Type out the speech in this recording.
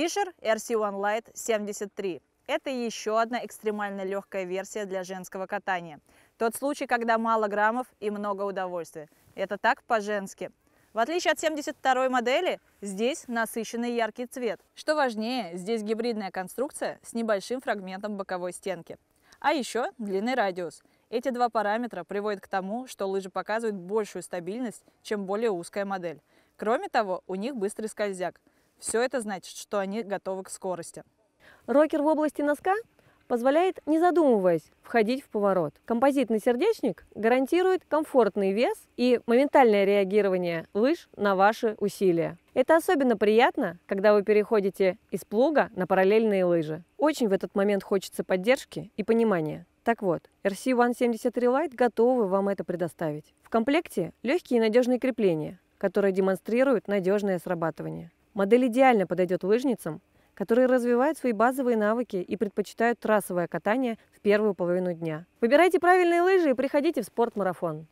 Fisher rc One Light 73. Это еще одна экстремально легкая версия для женского катания. Тот случай, когда мало граммов и много удовольствия. Это так по-женски. В отличие от 72 модели, здесь насыщенный яркий цвет. Что важнее, здесь гибридная конструкция с небольшим фрагментом боковой стенки. А еще длинный радиус. Эти два параметра приводят к тому, что лыжи показывают большую стабильность, чем более узкая модель. Кроме того, у них быстрый скользяк – все это значит, что они готовы к скорости. Рокер в области носка позволяет, не задумываясь, входить в поворот. Композитный сердечник гарантирует комфортный вес и моментальное реагирование лыж на ваши усилия. Это особенно приятно, когда вы переходите из плуга на параллельные лыжи. Очень в этот момент хочется поддержки и понимания. Так вот, RC173 Lite готовы вам это предоставить. В комплекте легкие и надежные крепления, которые демонстрируют надежное срабатывание. Модель идеально подойдет лыжницам, которые развивают свои базовые навыки и предпочитают трассовое катание в первую половину дня. Выбирайте правильные лыжи и приходите в спортмарафон.